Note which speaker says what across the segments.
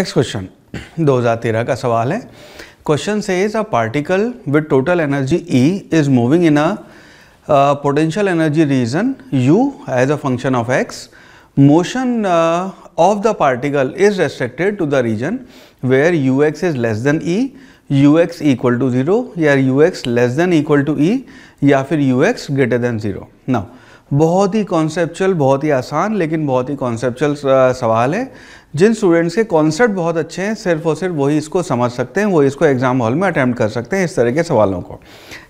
Speaker 1: next question 2013 का सवाल है question says is a particle with total energy E is moving in a potential energy region U as a function of x motion of the particle is restricted to the region where U x is less than E U x equal to zero या U x less than equal to E या फिर U x greater than zero now बहुत ही conceptual बहुत ही आसान लेकिन बहुत ही कॉन्सेप्चुअल सवाल है जिन स्टूडेंट्स के कॉन्सेप्ट बहुत अच्छे हैं सिर्फ और सिर्फ वही इसको समझ सकते हैं वही इसको एग्ज़ाम हॉल में अटैम्प्ट कर सकते हैं इस तरह के सवालों को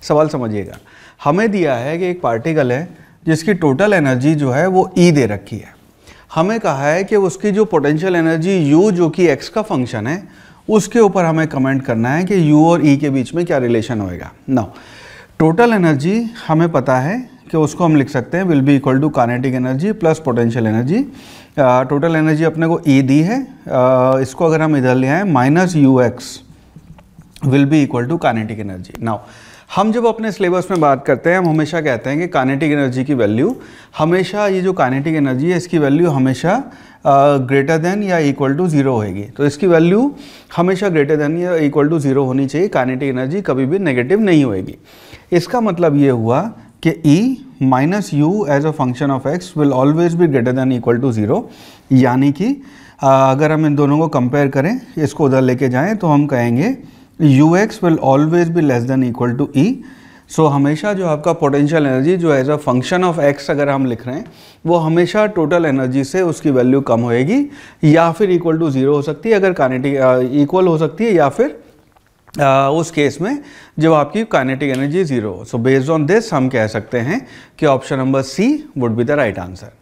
Speaker 1: सवाल समझिएगा हमें दिया है कि एक पार्टिकल है जिसकी टोटल एनर्जी जो है वो ई e दे रखी है हमें कहा है कि उसकी जो पोटेंशियल एनर्जी यू जो कि एक्स का फंक्शन है उसके ऊपर हमें कमेंट करना है कि यू और ई e के बीच में क्या रिलेशन होएगा ना टोटल एनर्जी हमें पता है कि उसको हम लिख सकते हैं will be equal to kinetic energy plus potential energy total energy अपने को e दी है uh, इसको अगर हम इधर ले आए minus U x will be equal to kinetic energy now हम जब अपने सिलेबस में बात करते हैं हम हमेशा कहते हैं कि कानेटिक एनर्जी की वैल्यू हमेशा ये जो कानेटिक एनर्जी है इसकी वैल्यू हमेशा ग्रेटर uh, देन या इक्वल टू ज़ीरो होगी तो इसकी वैल्यू हमेशा ग्रेटर देन या इक्वल टू ज़ीरो होनी चाहिए कानेटिक एनर्जी कभी भी नेगेटिव नहीं होएगी इसका मतलब ये हुआ कि e minus U as a function of x will always भी greater than equal to zero यानी कि अगर हम इन दोनों को कंपेयर करें इसको उधर लेके जाएं तो हम कहेंगे यू एक्स विल ऑलवेज भी less than equal to E so हमेशा जो आपका पोटेंशियल एनर्जी जो as a function of x अगर हम लिख रहे हैं वो हमेशा टोटल एनर्जी से उसकी वैल्यू कम होएगी या फिर इक्वल टू ज़ीरो हो सकती है अगर कानेटिक इक्वल हो सकती है या फिर उस केस में जब आपकी kinetic energy zero so based on this हम कह सकते हैं कि option number C would be the right answer